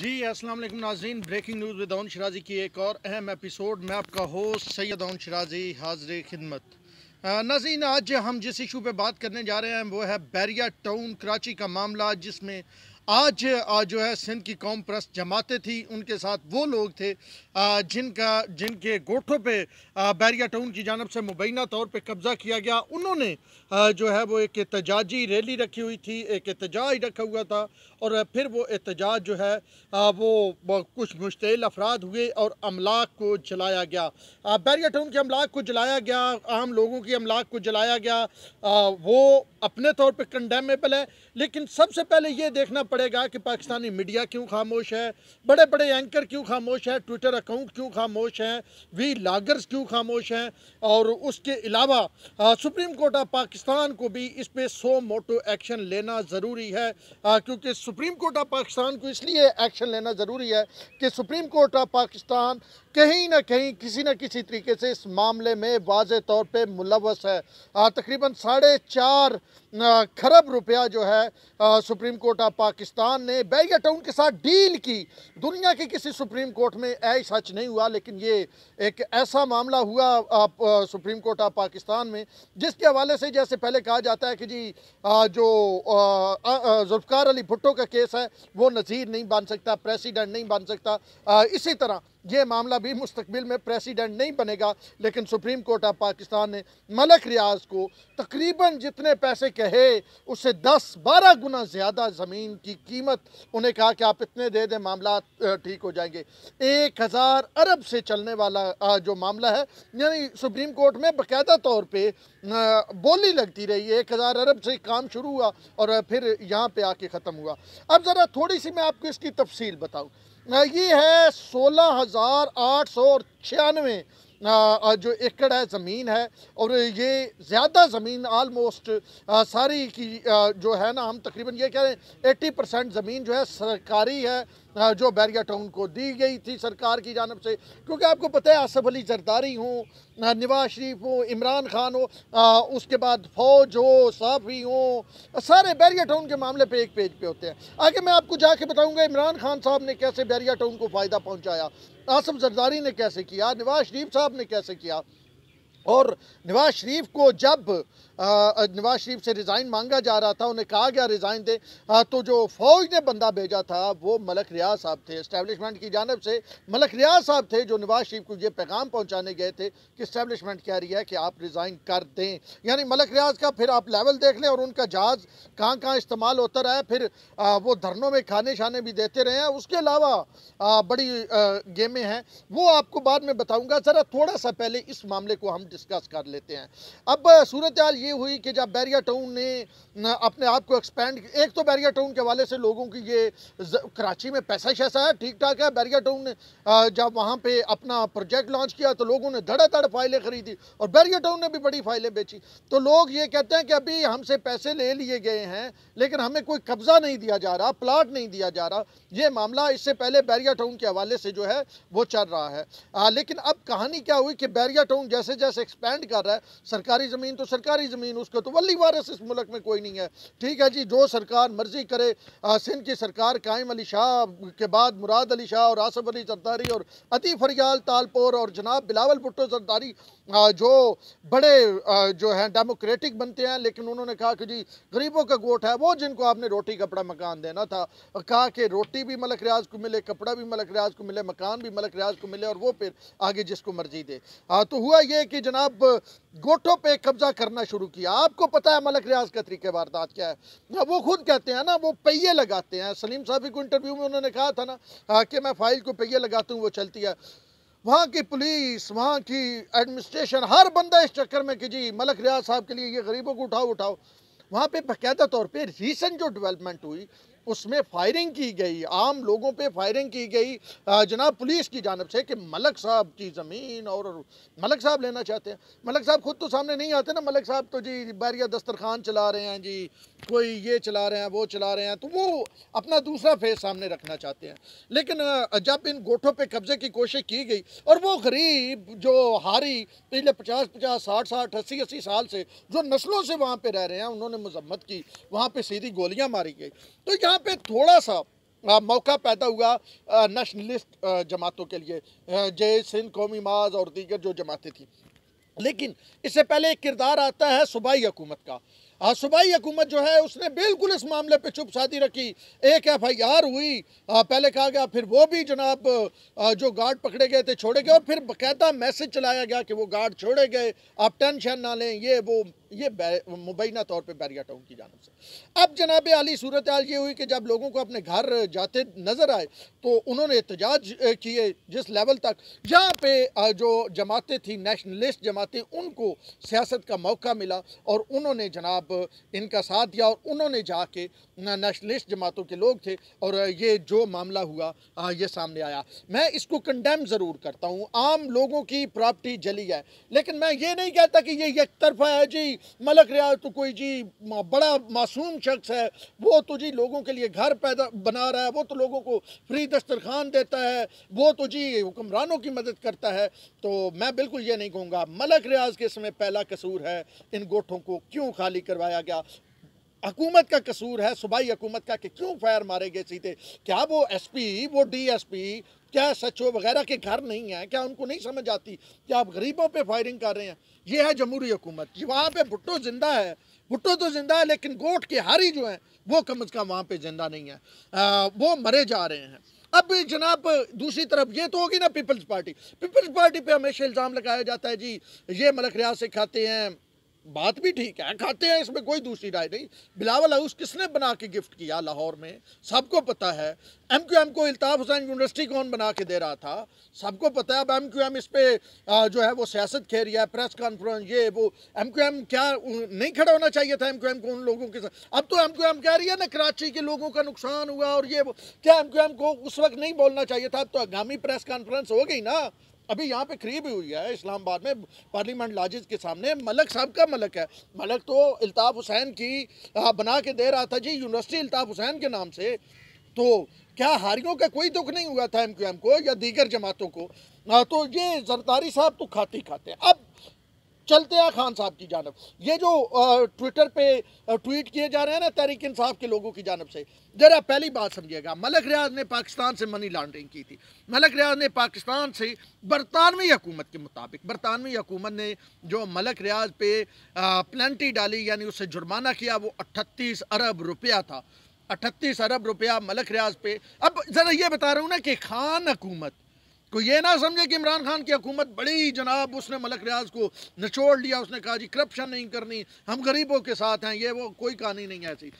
जी असल नाजीन नाजरीन ब्रेकिंग न्यूज़ विद शराजी की एक और अहम एपिसोड में आपका होस्ट सैयद दाउन शराजी हाजिर खिदमत नाजीन आज हम जिस इशू पे बात करने जा रहे हैं वो है बैरिया टाउन कराची का मामला जिसमें आज जो है सिंध की कौम प्रस्त जमातें थी उनके साथ वो लोग थे जिनका जिनके गोठों पे बैरिया टाउन की जानब से मुबैना तौर पे कब्ज़ा किया गया उन्होंने जो है वो एक एहतजाजी रैली रखी हुई थी एक एहतजाज रखा हुआ था और फिर वो एहतजाज जो है वो कुछ मुश्तिल अफराद हुए और अमलाक को जलाया गया बैरिया टाउन के अमलाक को जलाया गया आम लोगों की अमलाक को जलाया गया वो अपने तौर पर कंडेमेबल है लेकिन सबसे पहले ये देखना पड़ेगा पड़ेगा कि पाकिस्तानी मीडिया क्यों खामोश है बड़े बड़े एंकर क्यों खामोश हैं ट्विटर अकाउंट क्यों खामोश हैं वी लागर्स क्यों खामोश हैं और उसके अलावा सुप्रीम कोर्ट ऑफ पाकिस्तान को भी इस पर सो मोटो एक्शन लेना ज़रूरी है क्योंकि सुप्रीम कोर्ट ऑफ पाकिस्तान को इसलिए एक्शन लेना ज़रूरी है कि सुप्रीम कोर्ट ऑफ पाकिस्तान कहीं ना कहीं किसी न किसी तरीके से इस मामले में वाज तौर पे मुलवस है तकरीबन साढ़े चार खरब रुपया जो है आ, सुप्रीम कोर्ट ऑफ पाकिस्तान ने बैगा टाउन के साथ डील की दुनिया के किसी सुप्रीम कोर्ट में ऐ सच नहीं हुआ लेकिन ये एक ऐसा मामला हुआ आ, आ, सुप्रीम कोर्ट ऑफ पाकिस्तान में जिसके हवाले से जैसे पहले कहा जाता है कि जी जो जुल्फ़ार अली भुट्टो का केस है वो नज़ीर नहीं बन सकता प्रेसिडेंट नहीं बन सकता इसी तरह ये मामला भी मुस्तबिल में प्रेसिडेंट नहीं बनेगा लेकिन सुप्रीम कोर्ट ऑफ पाकिस्तान ने मलक रियाज को तकरीबन जितने पैसे कहे उससे 10-12 गुना ज़्यादा ज़मीन की कीमत उन्हें कहा कि आप इतने दे दें मामला ठीक हो जाएंगे एक हज़ार अरब से चलने वाला जो मामला है यानी सुप्रीम कोर्ट में बाकायदा तौर पर बोली लगती रही एक हज़ार अरब से काम शुरू हुआ और फिर यहाँ पर आके ख़त्म हुआ अब ज़रा थोड़ी सी मैं आपको इसकी तफसील बताऊँ ये है सोलह हज़ार आठ सौ छियानवे जो एकड़ है ज़मीन है और ये ज़्यादा ज़मीन आलमोस्ट सारी की जो है ना हम तकरीबन ये कह रहे हैं एट्टी परसेंट ज़मीन जो है सरकारी है जो बैरिया टाउन को दी गई थी सरकार की जानब से क्योंकि आपको पता है आसफ अली जरदारी हों नवाज शरीफ हो इमरान खान हो उसके बाद फौज हो साफी हों सारे बैरिया टाउन के मामले पे एक पेज पे होते हैं आगे मैं आपको जाके बताऊंगा इमरान खान साहब ने कैसे बैरिया टाउन को फ़ायदा पहुँचाया आसफ जरदारी ने कैसे किया नवाज शरीफ साहब ने कैसे किया और नवाज शरीफ को जब नवाज शरीफ से रिज़ाइन मांगा जा रहा था उन्हें कहा गया रिज़ाइन दे तो जो फ़ौज ने बंदा भेजा था वो मलक रियाज साहब थे इस्टेबलिशमेंट की जानब से मलक रियाज साहब थे जो नवाज शरीफ को ये पैगाम पहुँचाने गए थे कि इस्टेबलिशमेंट कह रही है कि आप रिज़ाइन कर दें यानी मलक रियाज का फिर आप लेवल देख लें और उनका जहाज़ कहाँ कहाँ इस्तेमाल होता रहा है फिर आ, वो धरनों में खाने शाने भी देते रहे हैं उसके अलावा बड़ी गेमें हैं वो आपको बाद में बताऊँगा ज़रा थोड़ा सा पहले इस मामले को हम डिस्कस कर लेते हैं अब सूरत हाल ये हुई कि जब बैरिया टाउन ने अपने आप को एक्सपेंड एक तो बैरिया टाउन के हवाले से लोगों की ये कराची में पैसा शैसा है ठीक ठाक है बैरिया टाउन ने जब वहाँ पर अपना प्रोजेक्ट लॉन्च किया तो लोगों ने धड़ाधड़ फाइलें खरीदी और बैरिया टाउन ने भी बड़ी फाइलें बेची तो लोग ये कहते हैं कि अभी हमसे पैसे ले लिए गए हैं लेकिन हमें कोई कब्ज़ा नहीं दिया जा रहा प्लाट नहीं दिया जा रहा ये मामला इससे पहले बैरिया टाउन के हवाले से जो है वो चल रहा है आ, लेकिन अब कहानी क्या हुई कि बैरिया टाउन जैसे जैसे से एक्सपेंड कर रहा है सरकारी ज़मीन तो सरकारी ज़मीन उसको तो वली वारस इस मुल्क में कोई नहीं है ठीक है जी जो सरकार मर्जी करे सिंध की सरकार कायम अली शाह के बाद मुराद अली शाह और आसफ अली सरदारी और अति फरियाल तालपोर और जनाब बिलावल भुट्टो सरदारी जो बड़े जो हैं डेमोक्रेटिक बनते हैं लेकिन उन्होंने कहा कि जी गरीबों का गोट है वो जिनको आपने रोटी कपड़ा मकान देना था कहा कि रोटी भी मलक रियाज को मिले कपड़ा भी मलक रियाज को मिले मकान भी मलक रियाज को मिले और वो फिर आगे जिसको मर्जी दे आ, तो हुआ ये कि जनाब गोठों पे कब्जा करना शुरू किया आपको पता है मलक रियाज का तरीके वारदात क्या है ना हाँ, वो खुद कहते हैं ना वो पहिए लगाते हैं सलीम साहब को इंटरव्यू में उन्होंने कहा था ना हाँ, कि मैं फाइल को पहिए लगाता हूँ वो चलती है वहाँ की पुलिस वहाँ की एडमिनिस्ट्रेशन हर बंदा इस चक्कर में कि जी मलक रियाज साहब के लिए ये गरीबों को उठाओ उठाओ वहाँ पे बाकायदा तौर पे रीसेंट जो डेवलपमेंट हुई उसमें फायरिंग की गई आम लोगों पे फायरिंग की गई जनाब पुलिस की जानब से कि मलक साहब की ज़मीन और मलक साहब लेना चाहते हैं मलक साहब खुद तो सामने नहीं आते ना मलक साहब तो जी बैरिया दस्तरखान चला रहे हैं जी कोई ये चला रहे हैं वो चला रहे हैं तो वो अपना दूसरा फेस सामने रखना चाहते हैं लेकिन जब इन गोठों पे कब्जे की कोशिश की गई और वो गरीब जो हारी पिछले पचास पचास साठ साठ अस्सी अस्सी साल से जो नस्लों से वहाँ पे रह रहे हैं उन्होंने मजम्मत की वहाँ पे सीधी गोलियाँ मारी गई तो यहाँ पे थोड़ा सा आ, मौका पैदा हुआ नेशनलिस्ट जमातों के लिए जय सिंध कौमी माज और दीगर जो जमातें थी लेकिन इससे पहले एक किरदार आता है सूबाई हुकूमत का सूबाई हुकूमत जो है उसने बिल्कुल इस मामले पर चुप साधी रखी एक एफ आई आर हुई आ, पहले कहा गया फिर वो भी जनाब जो गार्ड पकड़े गए थे छोड़े गए और फिर बाकायदा मैसेज चलाया गया कि वो गार्ड छोड़े गए आप टेंशन ना लें ये वो ये मुबैना तौर पर बैरिया टाउन की जानब से अब जनाब अली सूरत ये हुई कि जब लोगों को अपने घर जाते नज़र आए तो उन्होंने एहतजाज किए जिस लेवल तक यहाँ पे जो जमातें थी नेशनलिस्ट जमातें उनको सियासत का मौका मिला और उन्होंने जनाब इनका साथ दिया और उन्होंने जाके नेशनलिस्ट जमातों के लोग थे और ये जो मामला हुआ ये सामने आया मैं इसको कंडेम ज़रूर करता हूँ आम लोगों की प्रॉपर्टी जली है लेकिन मैं ये नहीं कहता कि ये एक तरफा है जी मलक रियाज तो कोई जी बड़ा मासूम शख्स है वो तो जी लोगों के लिए घर पैदा बना रहा है वो तो लोगों को फ्री दस्तरखान देता है वो तो जी हुक्मरानों की मदद करता है तो मैं बिल्कुल ये नहीं कहूँगा मलक रियाज के समय पहला कसूर है इन गोठों को क्यों खाली करवाया गया हकूमत का कसूर है सूबाई हकूमत का कि क्यों फायर मारे गए सीधे क्या वो एसपी वो डीएसपी क्या सचिव वगैरह के घर नहीं है क्या उनको नहीं समझ आती कि आप गरीबों पे फायरिंग कर रहे हैं ये है जमहूरी हुकूमत वहाँ पे भुट्टो जिंदा है भुट्टो तो जिंदा है लेकिन गोट के हारी जो हैं वो कम अज़ कम वहाँ पर जिंदा नहीं है आ, वो मरे जा रहे हैं अब जनाब दूसरी तरफ ये तो होगी ना पीपल्स पार्टी पीपल्स पार्टी पर हमेशा इल्ज़ाम लगाया जाता है जी ये मलक रियाज से खाते हैं बात भी ठीक है खाते हैं इसमें कोई दूसरी राय नहीं बिलावल हाउस किसने बना के गिफ्ट किया लाहौर में सबको पता है एम क्यू एम को अल्ताफ़ हुसैन यूनिवर्सिटी कौन बना के दे रहा था सबको पता है अब एम क्यू एम इस पर जो है वो सियासत खेल रही है प्रेस कॉन्फ्रेंस ये वो एम क्यू एम क्या नहीं खड़ा होना चाहिए था एम क्यू एम को उन लोगों के साथ अब तो एम क्यू एम कह रही है ना कराची के लोगों का नुकसान हुआ और ये क्या एम क्यू एम को उस वक्त नहीं बोलना चाहिए था अब तो आगामी प्रेस कॉन्फ्रेंस हो गई ना अभी यहाँ पे खरीब भी हुई है इस्लामाबाद में पार्लियामेंट लाजिज के सामने मलक साहब का मलक है मलक तो अल्ताफ़ हुसैन की बना के दे रहा था जी यूनिवर्सिटी अल्ताफ़ हुसैन के नाम से तो क्या हारियों का कोई दुख नहीं हुआ था एम को या दीगर जमातों को तो ये जरदारी साहब तो खाते ही खाते हैं अब चलते हैं खान साहब की जानब ये जो ट्विटर पे ट्वीट किए जा रहे हैं ना तहरीक इंसाफ के लोगों की जानब से ज़रा पहली बात समझिएगा मलक रियाज ने पाकिस्तान से मनी लॉन्ड्रिंग की थी मलक रियाज ने पाकिस्तान से बरतानवी हुकूमत के मुताबिक बरतानवी हुकूमत ने जो मलक रियाज पे प्लेंटी डाली यानी उससे जुर्माना किया वो अट्ठतीस अरब रुपया था अट्ठतीस अरब रुपया मलक रियाज पे अब ज़रा ये बता रहा हूँ ना कि खान हकूमत कोई ये ना समझे कि इमरान खान की हुकूमत बड़ी जनाब उसने मलक रियाज को निचोड़ लिया उसने कहा जी करप्शन नहीं करनी हम गरीबों के साथ हैं ये वो कोई कहानी नहीं है ऐसी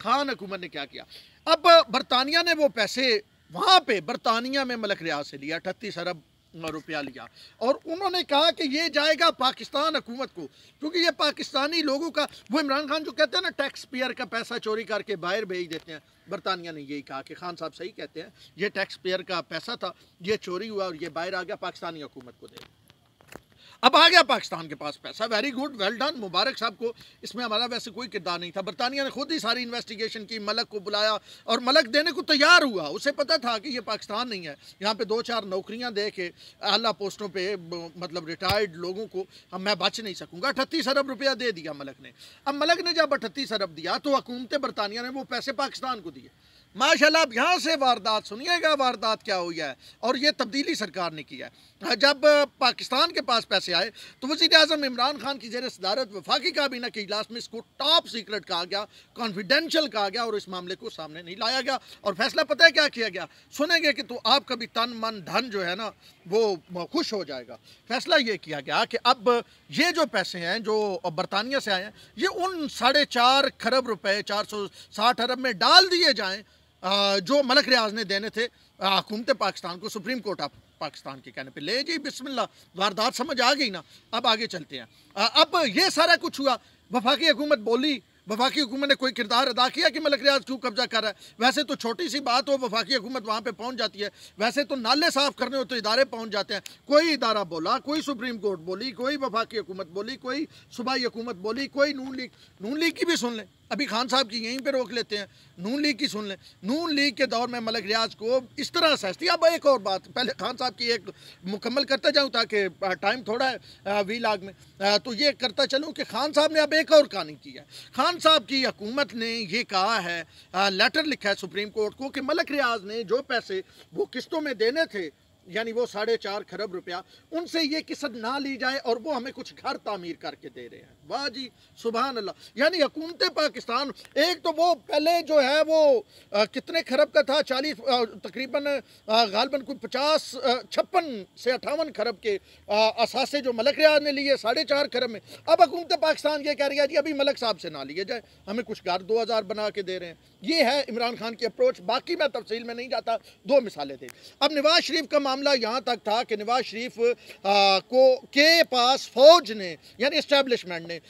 खान हुकूमत ने क्या किया अब बरतानिया ने वो पैसे वहाँ पे बरतानिया में मलक रियाज से लिया अठतीस अरब रुपया लिया और उन्होंने कहा कि ये जाएगा पाकिस्तान हुकूमत को क्योंकि ये पाकिस्तानी लोगों का वो इमरान खान जो कहते हैं ना टैक्स पेयर का पैसा चोरी करके बाहर भेज देते हैं बरतानिया ने यही कहा कि खान साहब सही कहते हैं ये टैक्स पेयर का पैसा था ये चोरी हुआ और ये बाहर आ गया पाकिस्तानी हुकूमत को दे अब आ गया पाकिस्तान के पास पैसा very good well done Mubarak साहब को इसमें हमारा वैसे कोई किरदार नहीं था बरतानिया ने खुद ही सारी इन्वेस्टिगेशन की मलक को बुलाया और मलक देने को तैयार हुआ उसे पता था कि ये पाकिस्तान नहीं है यहाँ पे दो चार नौकरियाँ दे के अला पोस्टों पर मतलब रिटायर्ड लोगों को अब मैं बच नहीं सकूँगा अठतीस अरब रुपया दे दिया मलक ने अब मलक ने जब अठतीस अरब दिया तो हकूमत बरतानिया ने वो पैसे पाकिस्तान को दिए माशाल्लाह आप यहाँ से वारदात सुनिएगा वारदात क्या हुई है और ये तब्दीली सरकार ने की है जब पाकिस्तान के पास पैसे आए तो वजीर अजम इमरान खान की जेर सदारत वफाकी काबीना के इजलास में इसको टॉप सीक्रेट कहा गया कॉन्फिडेंशियल कहा गया और इस मामले को सामने नहीं लाया गया और फैसला पता है क्या किया गया सुनेंगे कि तो आपका भी तन मन धन जो है ना वो खुश हो जाएगा फैसला ये किया गया कि अब ये जो पैसे हैं जो बरतानिया से आए हैं ये उन साढ़े चार खरब रुपये चार सौ साठ अरब में डाल दिए जाएँ जो मलक रियाज ने देने थे हुकूमत पाकिस्तान को सुप्रीम कोर्ट ऑफ पाकिस्तान के कहने पे ले जी बिस्मिल्लाह वारदात समझ आ गई ना अब आगे चलते हैं आ, अब ये सारा कुछ हुआ वफाकी हुकूमत बोली वफाकी हुकूमत ने कोई किरदार अदा किया कि मलक रियाज क्यों कब्जा कर रहा है वैसे तो छोटी सी बात हो वफाकी हुकूमत वहाँ पर पहुँच जाती है वैसे तो नाले साफ़ करने हो तो इदारे पहुँच जाते हैं कोई इदारा बोला कोई सुप्रीम कोर्ट बोली कोई वफाकी हुकूमत बोली कोई सूबाई हुकूमत बोली कोई नून लीग नून लीग की भी सुन लें अभी खान साहब की यहीं पे रोक लेते हैं नून लीग की सुन लें नून लीग के दौर में मलक रियाज को इस तरह सस्ती अब एक और बात पहले खान साहब की एक मुकम्मल करता जाऊं ताकि टाइम थोड़ा है वी लाग में तो ये करता चलूं कि खान साहब ने अब एक और कहानी की है खान साहब की हकूमत ने ये कहा है लेटर लिखा है सुप्रीम कोर्ट को कि मलक रियाज ने जो पैसे वो किस्तों में देने थे यानी वो साढ़े चार खरब रुपया उनसे ये किस्त ना ली जाए और वो हमें कुछ घर तामीर करके दे रहे हैं वाह जी सुबह अल्लाह यानी हुकूमत पाकिस्तान एक तो वो पहले जो है वो आ, कितने खरब का था चालीस तकरीबन गालबन कोई पचास छप्पन से अट्ठावन खरब के असासे जो मलक रियाज ने लिए साढ़े चार खरब में अब हकूमत पाकिस्तान ये कह रही है जी अभी मलक साहब से ना लिए जाए हमें कुछ घर दो हज़ार बना के दे रहे हैं ये है इमरान खान की अप्रोच बाकी मैं तफसील में नहीं जाता दो मिसालें थी अब नवाज शरीफ का मामला यहाँ तक था कि नवाज शरीफ को के पास फौज ने यानी इस्टेब्लिशमेंट ने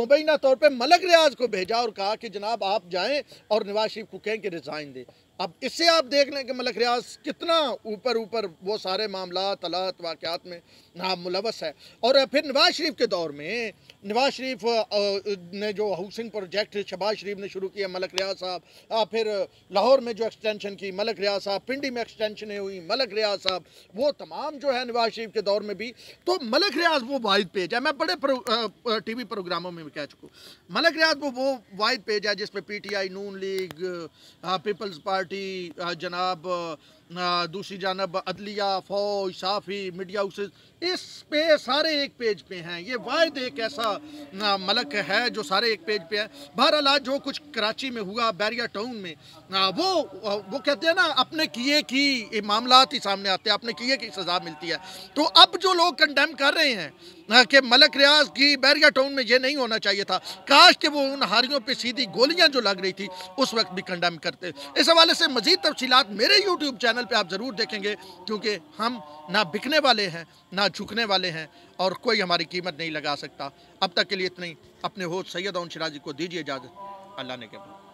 मुबैना तौर पर मलक रियाज को भेजा और कहा कि जनाब आप जाएँ और नवाज शरीफ को कहें कि रिज़ाइन दें अब इससे आप देख लें कि मलक रियाज कितना ऊपर ऊपर वो सारे मामला तलात वाक़ात में नाम मुलवस है और फिर नवाज शरीफ के दौर में नवाज शरीफ ने जो हाउसिंग प्रोजेक्ट शबाज शरीफ ने शुरू किया मलक रियाज साहब फिर लाहौर में जो एक्सटेंशन की मलक रियाज साहब पिंडी में एक्सटेंशन हुई मलक रियाज साहब वो तमाम जो है नवाज शरीफ के दौर में भी तो मलक रियाज वो वाद पेज है मैं बड़े टी वी प्रोग्रामों में भी कह चुका मलक रियाज वो वो वाद पेज है जिसमें पी टी आई नून लीग पीपल्स पार्टी पार्टी जनाब दूसरी जानब अदलिया फौज साफ़ी मीडिया हाउसेज इस पे सारे एक पेज पे हैं ये वायद एक ऐसा मलक है जो सारे एक पेज पे है बहरहाल जो कुछ कराची में हुआ बैरिया टाउन में वो वो कहते हैं ना अपने किए की मामला ही सामने आते हैं अपने किए की सज़ा मिलती है तो अब जो लोग कंडेम कर रहे हैं कि मलक रियाज की बैरिया टाउन में ये नहीं होना चाहिए था काश के वो उन हारियों पर सीधी गोलियाँ जो लग रही थी उस वक्त भी कंडेम करते इस हवाले से मज़ीद तफसीत मेरे यूट्यूब चैनल चैनल पे आप ज़रूर देखेंगे क्योंकि हम ना बिकने वाले हैं ना झुकने वाले हैं और कोई हमारी कीमत नहीं लगा सकता अब तक के लिए इतनी अपने होश सैयद और शिराजी को दीजिए इजाज़त अल्लाह ने के बाद